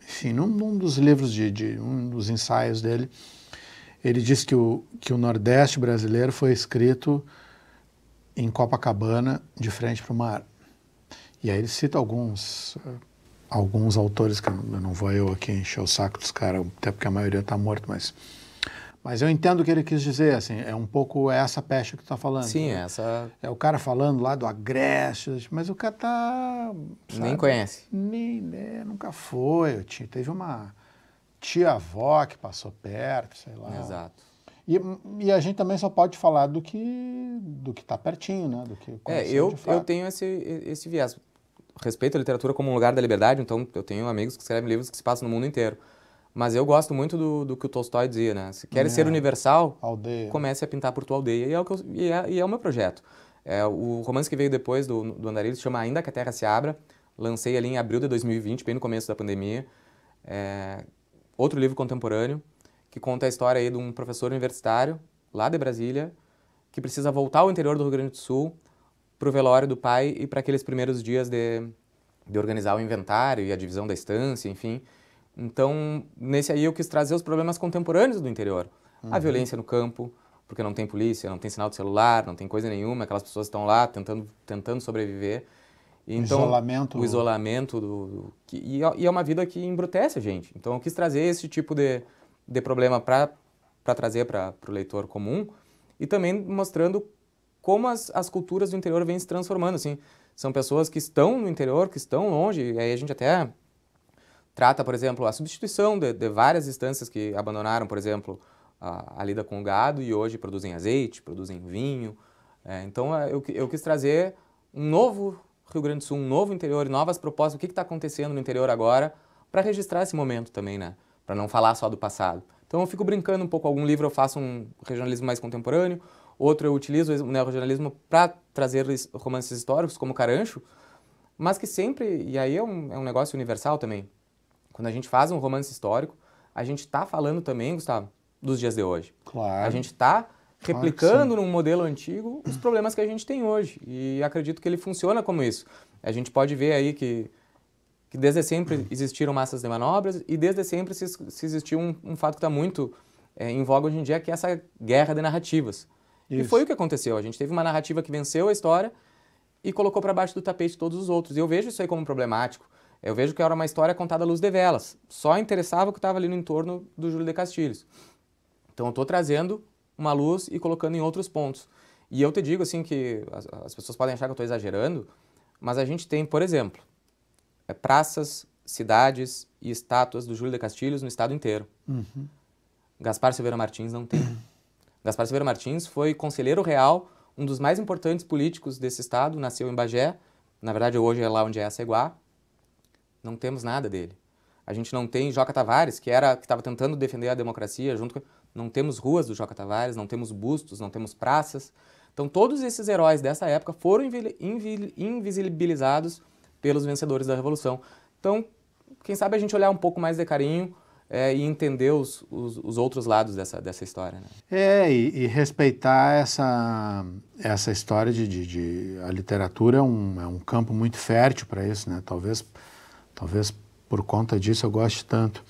enfim, num, num dos livros, de, de, um dos ensaios dele, ele diz que o, que o Nordeste brasileiro foi escrito em Copacabana, de frente para o mar. E aí ele cita alguns, eh, alguns autores, que eu não vou eu aqui encher o saco dos caras, até porque a maioria está morto, mas... Mas eu entendo o que ele quis dizer, assim, é um pouco é essa pecha que tu tá falando. Sim, né? essa... É o cara falando lá do Agreste, mas o cara tá... Sabe? Nem conhece. Nem, né? nunca foi. Tinha, teve uma tia-avó que passou perto, sei lá. Exato. E, e, a gente também só pode falar do que do que tá pertinho, né? Do que é, eu, eu tenho esse, esse viés respeito a literatura como um lugar da liberdade, então eu tenho amigos que escrevem livros que se passam no mundo inteiro. Mas eu gosto muito do, do que o Tolstói dizia, né? Se queres é. ser universal, aldeia. comece a pintar por tua aldeia. E é o, eu, e é, e é o meu projeto. É, o romance que veio depois do, do Andarilho se chama Ainda que a Terra se Abra. Lancei ali em abril de 2020, bem no começo da pandemia. É, outro livro contemporâneo que conta a história aí de um professor universitário lá de Brasília que precisa voltar ao interior do Rio Grande do Sul para o velório do pai e para aqueles primeiros dias de, de organizar o inventário e a divisão da estância, enfim. Então, nesse aí eu quis trazer os problemas contemporâneos do interior. Uhum. A violência no campo, porque não tem polícia, não tem sinal de celular, não tem coisa nenhuma, aquelas pessoas estão lá tentando, tentando sobreviver. então, isolamento. O isolamento. Do, do que, é, e, é uma vida que embrutece a gente. Então, eu quis trazer esse tipo de, de problema para trazer para o leitor comum e também mostrando como as, as culturas do interior vêm se transformando, assim. São pessoas que estão no interior, que estão longe, e aí a gente até trata, por exemplo, a substituição de, de várias instâncias que abandonaram, por exemplo, a, a, lida com o gado e hoje produzem azeite, produzem vinho. É, então é, eu, eu quis trazer um novo Rio Grande do Sul, um novo interior, novas propostas, o que está acontecendo no interior agora, para registrar esse momento também, né? Para não falar só do passado. Então eu fico brincando um pouco, algum livro eu faço um regionalismo mais contemporâneo, Outro, eu utilizo o neorregionalismo para trazer romances históricos, como Carancho, mas que sempre, e aí é um, é um negócio universal também, quando a gente faz um romance histórico, a gente está falando também, Gustavo, dos dias de hoje. Claro. A gente está replicando claro num modelo antigo os problemas que a gente tem hoje. E acredito que ele funciona como isso. A gente pode ver aí que, que desde sempre existiram massas de manobras e desde sempre se, se existiu um, um fato que está muito é, em voga hoje em dia, que é essa guerra de narrativas. Isso. E foi o que aconteceu. A gente teve uma narrativa que venceu a história e colocou para baixo do tapete todos os outros. E eu vejo isso aí como problemático. Eu vejo que era uma história contada à luz de velas. Só interessava o que estava ali no entorno do Júlio de Castilhos. Então eu estou trazendo uma luz e colocando em outros pontos. E eu te digo assim que as, as pessoas podem achar que eu estou exagerando, mas a gente tem, por exemplo, é praças, cidades e estátuas do Júlio de Castilhos no estado inteiro. Uhum. Gaspar Silveira Martins não tem. Gaspar Silveira Martins foi conselheiro real, um dos mais importantes políticos desse estado, nasceu em Bagé, na verdade hoje é lá onde é a Ceguá. Não temos nada dele. A gente não tem Joca Tavares, que era que estava tentando defender a democracia junto com... não temos ruas do Joca Tavares, não temos bustos, não temos praças. Então todos esses heróis dessa época foram invi... Invi... invisibilizados pelos vencedores da revolução. Então, quem sabe a gente olhar um pouco mais de carinho é, e entender os, os, os, outros lados dessa, dessa história. Né? É, e, e, respeitar essa, essa história de, de, de A literatura é um, é um campo muito fértil para isso, né? Talvez, talvez por conta disso eu goste tanto.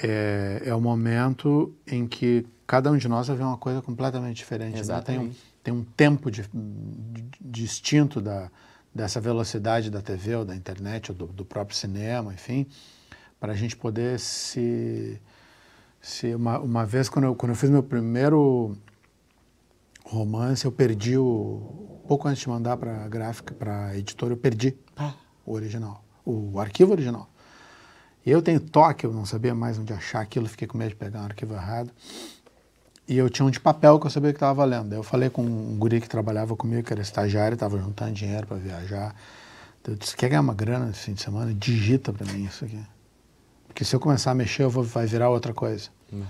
É, é o momento em que cada um de nós vai ver uma coisa completamente diferente. Né? Tem, um, tem um tempo de, distinto da, dessa velocidade da TV ou da internet ou do, do próprio cinema, enfim para a gente poder se. se uma, uma vez, quando eu, quando eu fiz meu primeiro romance, eu perdi o. Pouco antes de mandar para a gráfica, para a editora, eu perdi ah. o original, o arquivo original. E eu tenho toque, eu não sabia mais onde achar aquilo, fiquei com medo de pegar um arquivo errado. E eu tinha um de papel que eu sabia que estava valendo. Eu falei com um guri que trabalhava comigo, que era estagiário, estava juntando dinheiro para viajar. Eu disse: quer ganhar uma grana nesse fim de semana? Digita para mim isso aqui. Porque se eu começar a mexer, eu vou, vai virar outra coisa. Né.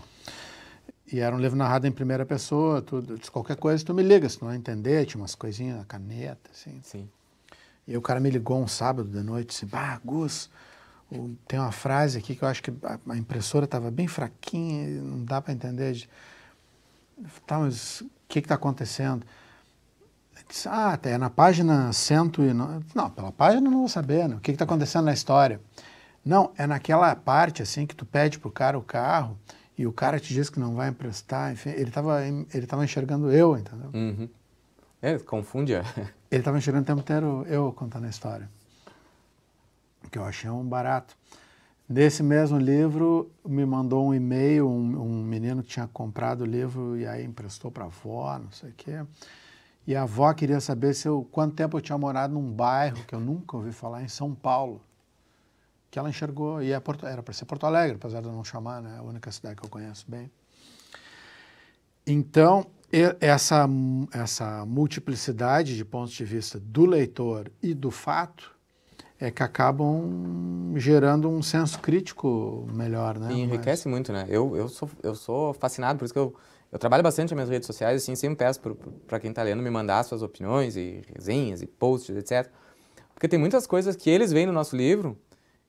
E era um livro narrado em primeira pessoa, tudo, qualquer coisa tu me liga, se não é entender, tinha umas coisinhas, caneta, assim. Sim. E o cara me ligou um sábado de noite, disse, bah, Gus, tem uma frase aqui que eu acho que a impressora estava bem fraquinha, não dá para entender. Tá, mas o que está acontecendo? Eu disse, ah, tá, é na página cento e... No... Não, pela página não vou saber, né? O que está acontecendo na história? Não, é naquela parte assim que tu pede pro cara o carro e o cara te diz que não vai emprestar, enfim, ele estava ele tava enxergando eu, entendeu? Uhum. É, confunde. É. Ele estava enxergando o tempo inteiro eu contando a história, que eu achei um barato. Nesse mesmo livro, me mandou um e-mail, um, um, menino que tinha comprado o livro e aí emprestou para a avó, não sei o quê. E a avó queria saber se eu, quanto tempo eu tinha morado num bairro que eu nunca ouvi falar, em São Paulo que ela enxergou, e é Porto, era para ser Porto Alegre, apesar de não chamar, né? É a única cidade que eu conheço bem. Então, essa, essa multiplicidade de pontos de vista do leitor e do fato é que acabam gerando um senso crítico melhor, né? E enriquece Mas... muito, né? Eu, eu, sou, eu sou fascinado, por isso que eu, eu trabalho bastante nas minhas redes sociais, assim, sempre peço para quem está lendo me mandar suas opiniões e resenhas e posts, etc. Porque tem muitas coisas que eles veem no nosso livro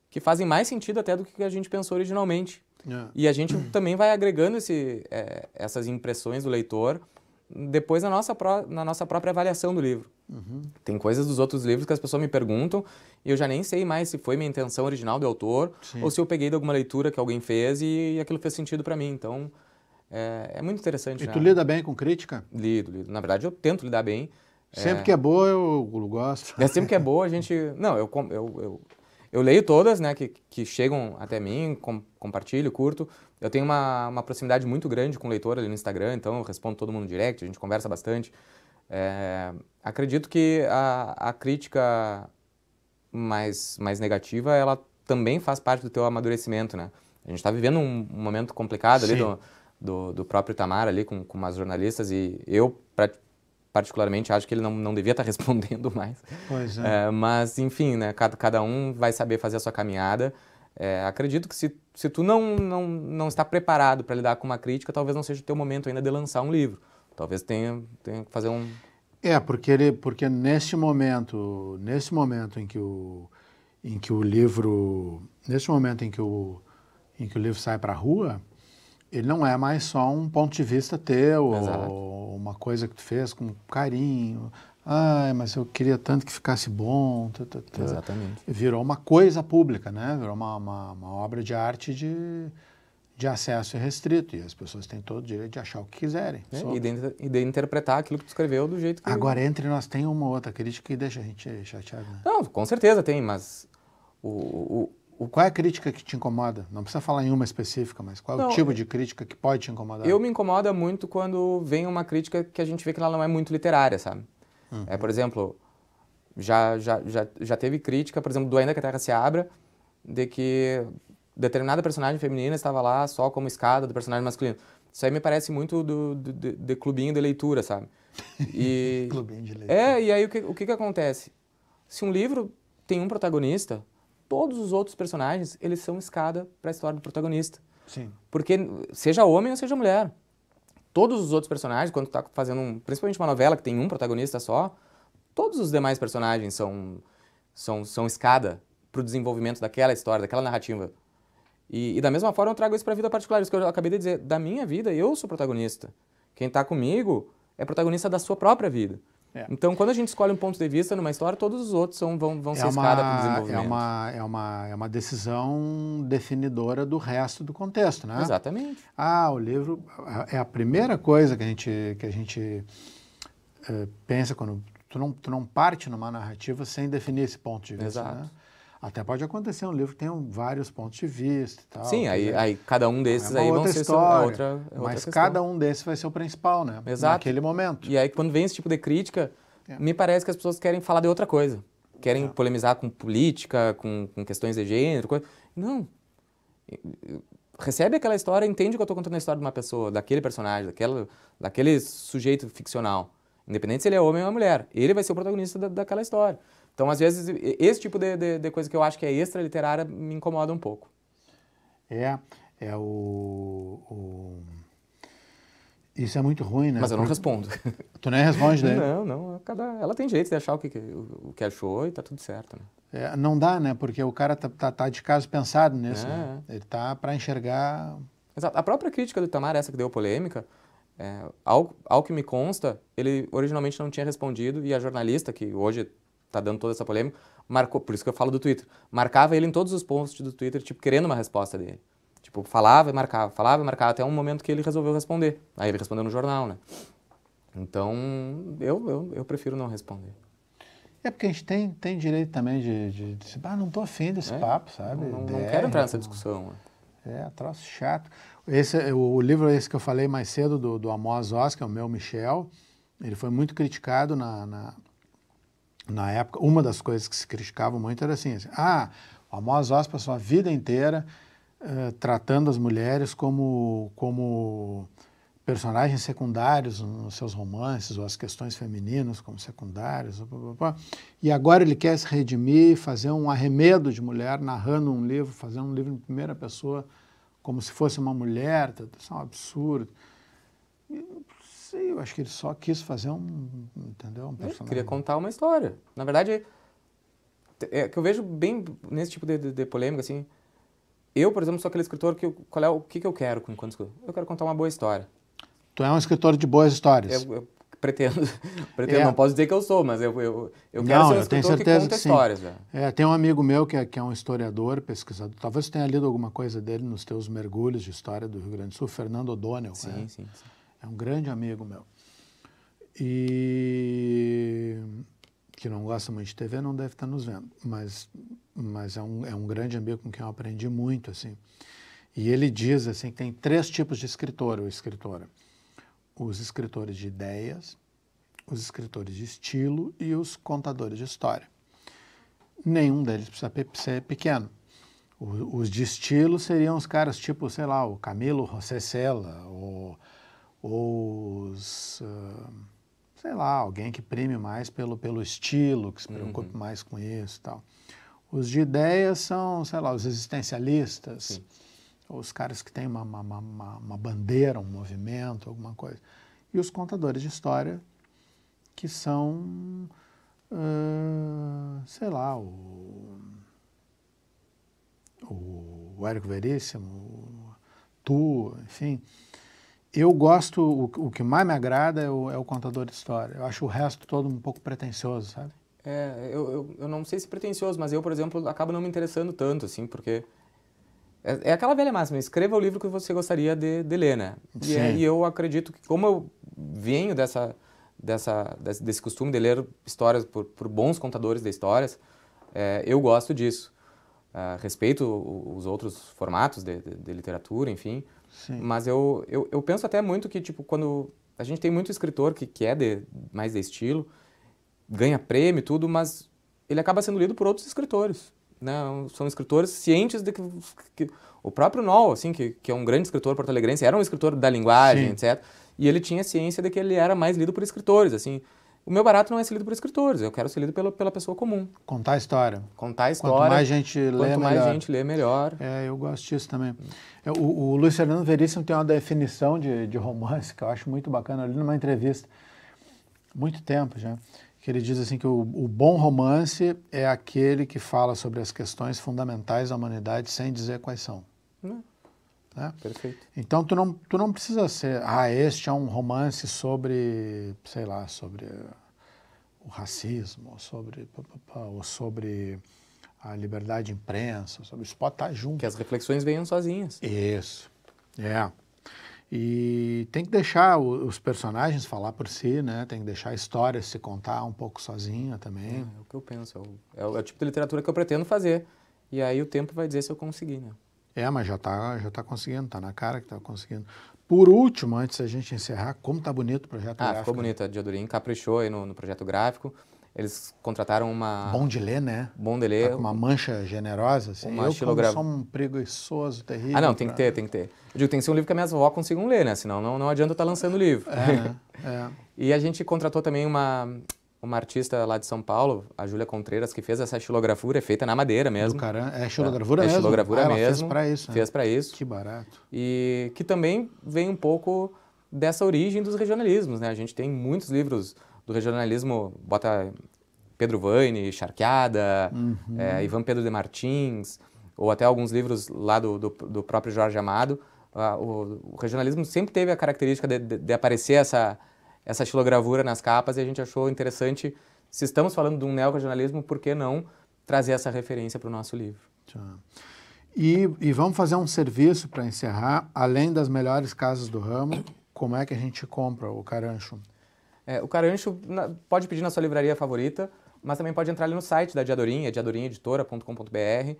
que fazem mais sentido até do que a gente pensou originalmente. É. E a gente também vai agregando esse, é, essas impressões do leitor depois na nossa, pró na nossa própria avaliação do livro. Uhum. Tem coisas dos outros livros que as pessoas me perguntam e eu já nem sei mais se foi minha intenção original do autor Sim. ou se eu peguei de alguma leitura que alguém fez e, e aquilo fez sentido para mim. Então, é, é, muito interessante. E né? tu lida bem com crítica? Lido, lido. Na verdade, eu tento lidar bem. Sempre é... que é boa, eu gosto. É sempre que é boa, a gente... Não, eu, eu, eu eu leio todas, né, que, que chegam até mim, com, compartilho, curto. Eu tenho uma, uma proximidade muito grande com o leitor ali no Instagram, então eu respondo todo mundo direct, a gente conversa bastante. É, acredito que a, a crítica mais, mais negativa, ela também faz parte do teu amadurecimento, né? A gente está vivendo um, um, momento complicado Sim. ali do, do, do, próprio Tamar ali com, com umas jornalistas e eu, particularmente acho que ele não, não devia estar respondendo mais. Pois é. é mas, enfim, né, cada, cada um vai saber fazer a sua caminhada. É, acredito que se, se tu não, não, não está preparado para lidar com uma crítica, talvez não seja o teu momento ainda de lançar um livro. Talvez tenha, tenha que fazer um... É, porque, ele, porque neste momento, nesse momento em que o, em que o livro, neste momento em que o, em que o livro sai para a rua, ele não é mais só um ponto de vista teu, Exato. ou uma coisa que tu fez com carinho. Ai, mas eu queria tanto que ficasse bom. Exatamente. Virou uma coisa pública, né? Virou uma, uma, uma, obra de arte de, de acesso restrito. E as pessoas têm todo o direito de achar o que quiserem. É, e, de, e, de, interpretar aquilo que tu escreveu do jeito que... Agora, entre nós, tem uma outra crítica que deixa a gente chateado. Né? Não, com certeza tem, mas o o, qual é a crítica que te incomoda? Não precisa falar em uma específica, mas qual é o tipo é de crítica que pode te incomodar? Eu me incomoda muito quando vem uma crítica que a gente vê que ela não é muito literária, sabe? Uhum. É, por exemplo, já, já, já, já teve crítica, por exemplo, do Ainda que a Terra se Abra, de que determinada personagem feminina estava lá só como escada do personagem masculino. Isso aí me parece muito do, do de, de, clubinho de leitura, sabe? E, clubinho de leitura. É, e aí o que, o que, que acontece? Se um livro tem um protagonista, todos os outros personagens, eles são escada para a história do protagonista. Sim. Porque seja homem ou seja mulher, todos os outros personagens, quando está fazendo, um, principalmente uma novela que tem um protagonista só, todos os demais personagens são são, são escada para o desenvolvimento daquela história, daquela narrativa. E, e, da mesma forma eu trago isso para a vida particular, isso que eu acabei de dizer. Da minha vida, eu sou protagonista. Quem está comigo é protagonista da sua própria vida. É. Então, quando a gente escolhe um ponto de vista numa história, todos os outros são, vão, vão é ser uma, escada para o desenvolvimento. É uma, é, uma, é uma decisão definidora do resto do contexto, né? Exatamente. Ah, o livro é a primeira coisa que a gente, que a gente é, pensa quando tu não, tu não parte numa narrativa sem definir esse ponto de vista, né? Exato. Né? Até pode acontecer um livro que tem vários pontos de vista e tal. Sim, aí, aí cada um é desses é aí vão ser história, outra, história outra Mas questão. cada um desses vai ser o principal, né? Exato. Naquele momento. E aí quando vem esse tipo de crítica, é. me parece que as pessoas querem falar de outra coisa. Querem é. polemizar com política, com, com questões de gênero, coisa. Não. Recebe aquela história, entende que eu estou contando a história de uma pessoa, daquele personagem, daquela, daquele sujeito ficcional. Independente se ele é homem ou é mulher. Ele vai ser o protagonista da, daquela história. Então, às vezes, esse tipo de, de, de coisa que eu acho que é extra literária me incomoda um pouco. É, é o... o... Isso é muito ruim, né? Mas eu não respondo. Tu nem responde, né? Não, não. É cada... Ela tem jeito de achar o que, o que achou e tá tudo certo, né? É, não dá, né? Porque o cara tá, tá, tá de caso pensado nisso. Né? É. Né? Ele tá para enxergar. Exato. A própria crítica do Itamar, essa que deu polêmica, é, ao, ao que me consta, ele originalmente não tinha respondido e a jornalista, que hoje tá dando toda essa polêmica, marcou, por isso que eu falo do Twitter, marcava ele em todos os posts do Twitter, tipo, querendo uma resposta dele. Tipo, falava e marcava, falava e marcava, até um momento que ele resolveu responder. Aí ele respondeu no jornal, né? Então, eu, eu, eu prefiro não responder. É porque a gente tem, tem direito também de, de, de ah, não tô afim desse é, papo, sabe? Não, não, DR, é, não, quero entrar nessa então. discussão. Né? É, troço chato. Esse, o, o livro é esse que eu falei mais cedo, do, do Amos Oscar, o meu Michel, ele foi muito criticado na, na na época, uma das coisas que se criticava muito era assim, assim ah, o Amós Oz passou a vida inteira eh, tratando as mulheres como, como personagens secundários nos seus romances, ou as questões femininas como secundárias, e agora ele quer se redimir, fazer um arremedo de mulher, narrando um livro, fazendo um livro em primeira pessoa, como se fosse uma mulher, tá, tá, isso é um absurdo sei, eu acho que ele só quis fazer um, entendeu? Um personagem. É, ele queria contar uma história. Na verdade, é, que eu vejo bem nesse tipo de, de, de, polêmica, assim, eu, por exemplo, sou aquele escritor que, qual é o que, que eu quero enquanto escritor? Eu quero contar uma boa história. Tu é um escritor de boas histórias. Eu, eu pretendo, pretendo é. não posso dizer que eu sou, mas eu, eu, eu quero não, ser um eu tenho certeza que, que sim. histórias. É, tem um amigo meu que é, que é um historiador, pesquisador, talvez tenha lido alguma coisa dele nos teus mergulhos de história do Rio Grande do Sul, Fernando O'Donnell. Sim, é. sim, sim é um grande amigo meu. E que não gosta muito de TV não deve estar nos vendo, mas, mas é, um, é um grande amigo com quem eu aprendi muito, assim. E ele diz, assim, que tem três tipos de escritor ou escritora. Os escritores de ideias, os escritores de estilo e os contadores de história. Nenhum deles precisa ser pequeno. Os de estilo seriam os caras tipo, sei lá, o Camilo Rossella, ou os, uh, sei lá, alguém que prime mais pelo, pelo estilo, que se preocupe uhum. mais com isso e tal. Os de ideias são, sei lá, os existencialistas, Sim. os caras que têm uma, uma, uma, uma bandeira, um movimento, alguma coisa. E os contadores de história, que são, uh, sei lá, o, o, o Érico Veríssimo, o Tu, enfim, eu gosto, o, o, que mais me agrada é o, é o, contador de história. Eu acho o resto todo um pouco pretencioso, sabe? É, eu, eu, eu não sei se pretencioso, mas eu, por exemplo, acabo não me interessando tanto, assim, porque... É, é aquela velha máxima, escreva o livro que você gostaria de, de ler, né? E, é, e, eu acredito que, como eu venho dessa, dessa, desse, desse costume de ler histórias por, por bons contadores de histórias, é, eu gosto disso. É, respeito os outros formatos de, de, de literatura, enfim, mas eu, eu, eu, penso até muito que, tipo, quando... A gente tem muito escritor que, que é de, mais de estilo, ganha prêmio e tudo, mas ele acaba sendo lido por outros escritores. Né? São escritores cientes de que, que o próprio Noll, assim, que, que é um grande escritor porto-alegrense, era um escritor da linguagem, Sim. etc. E ele tinha ciência de que ele era mais lido por escritores, assim o meu barato não é ser lido por escritores, eu quero ser lido pela, pela pessoa comum. Contar a história. Contar a história. Quanto mais gente lê, quanto mais melhor. gente lê, melhor. É, eu gosto disso também. É, o, o Luiz Fernando Veríssimo tem uma definição de, de romance que eu acho muito bacana, ali numa entrevista, muito tempo já, que ele diz assim que o, o bom romance é aquele que fala sobre as questões fundamentais da humanidade sem dizer quais são. Hum. Né? Perfeito. Então tu não, tu não precisa ser, ah, este é um romance sobre, sei lá, sobre o racismo, sobre, ou sobre a liberdade de imprensa, sobre isso pode estar junto. Que as reflexões venham sozinhas. Isso, é. E tem que deixar os personagens falar por si, né? Tem que deixar a história se contar um pouco sozinha também. É, é o que eu penso, é o, é o é tipo de literatura que eu pretendo fazer. E aí o tempo vai dizer se eu conseguir, né? É, mas já está já tá conseguindo, está na cara que está conseguindo. Por último, antes da gente encerrar, como está bonito o projeto ah, gráfico. Ah, né? ficou bonito. A Diodurim caprichou aí no, no, projeto gráfico. Eles contrataram uma... Bom de ler, né? Bom de ler. Tá uma mancha generosa, assim. Uma Eu, estilogra... como sou um preguiçoso, terrível. Ah, não, tem pra... que ter, tem que ter. Eu digo, tem que ser um livro que as minhas avó consigam ler, né? Senão não, não adianta estar tá lançando livro. É, né? é. E a gente contratou também uma uma artista lá de São Paulo, a Júlia Contreiras, que fez essa xilografura, é feita na madeira mesmo. Do caramba, é tá? xilografura é, mesmo? É xilografura ah, mesmo. Né? Fez para isso. Fez né? para isso. Que barato. E que também vem um pouco dessa origem dos regionalismos, né? A gente tem muitos livros do regionalismo, bota Pedro Vane, Charqueada, uhum. é, Ivan Pedro de Martins, ou até alguns livros lá do, do, do próprio Jorge Amado. Ah, o, o, regionalismo sempre teve a característica de, de, de aparecer essa essa xilogravura nas capas e a gente achou interessante, se estamos falando de um neocajornalismo, por que não trazer essa referência para o nosso livro? Tá. E, e vamos fazer um serviço para encerrar, além das melhores casas do ramo, como é que a gente compra o carancho? É, o carancho na, pode pedir na sua livraria favorita, mas também pode entrar ali no site da Diadorinha, diadorinhaeditora.com.br,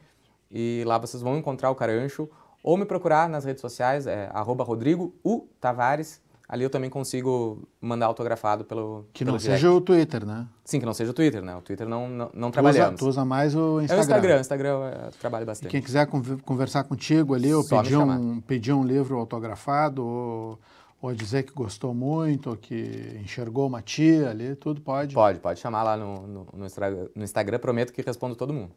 e lá vocês vão encontrar o carancho, ou me procurar nas redes sociais, é, arroba Rodrigo U Tavares, Ali eu também consigo mandar autografado pelo. Que pelo não direct. seja o Twitter, né? Sim, que não seja o Twitter, né? O Twitter não, não, não tu Usa, tu usa mais o Instagram. É o Instagram, o Instagram eu trabalho bastante. E quem quiser conversar contigo ali, ou pedir um, pedir um livro autografado, ou, ou dizer que gostou muito, ou que enxergou uma tia ali, tudo pode. Pode, pode chamar lá no, no, no Instagram, prometo que respondo todo mundo.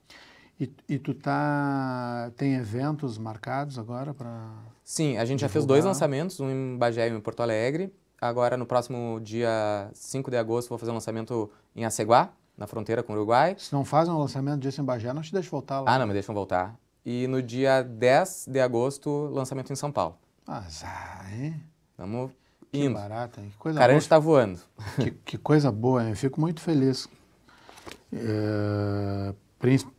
E, e tu tá tem eventos marcados agora para Sim, a gente divulgar. já fez dois lançamentos, um em Bagé e um em Porto Alegre. Agora no próximo dia 5 de agosto vou fazer um lançamento em Aceguá, na fronteira com o Uruguai. Se não fazem um lançamento disso em Bagé, não te deixam voltar lá. Ah, não, me deixam voltar. E no dia 10 de agosto, lançamento em São Paulo. Azar, hein? Vamos que indo. Barata, que coisa Cara, boa. está voando. Que, que, coisa boa, eu fico muito feliz. É,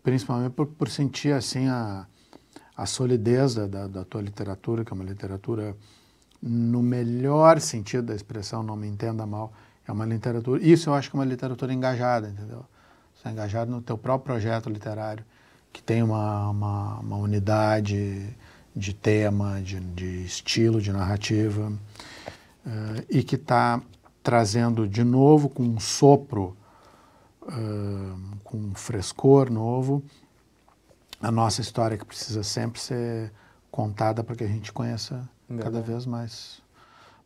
principalmente por, por sentir assim a, a solidez da, da, tua literatura, que é uma literatura no melhor sentido da expressão, não me entenda mal, é uma literatura, isso eu acho que é uma literatura engajada, entendeu? Você é engajado no teu próprio projeto literário, que tem uma, uma, uma unidade de tema, de, de estilo, de narrativa, uh, e que está trazendo de novo com um sopro com um frescor novo, a nossa história que precisa sempre ser contada para que a gente conheça Verdade. cada vez mais.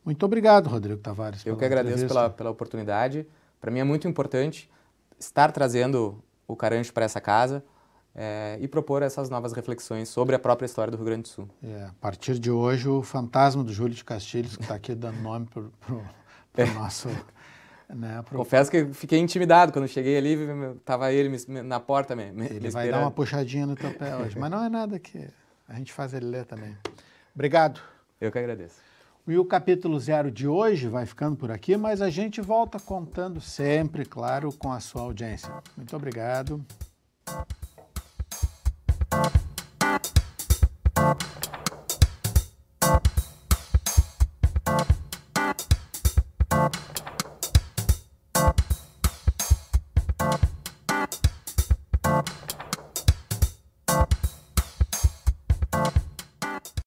Muito obrigado, Rodrigo Tavares. Eu que agradeço pela, pela oportunidade. Para mim é muito importante estar trazendo o Carancho para essa casa é, e propor essas novas reflexões sobre a própria história do Rio Grande do Sul. É, a partir de hoje, o fantasma do Júlio de Castilhos, que está aqui dando nome para o nosso né, pro... Confesso que fiquei intimidado quando cheguei ali, tava ele me, na porta mesmo. Me, ele vai dar uma puxadinha no teu pé hoje, mas não é nada que a gente faz ele ler também. Obrigado. Eu que agradeço. E o capítulo zero de hoje vai ficando por aqui, mas a gente volta contando sempre, claro, com a sua audiência. Muito obrigado.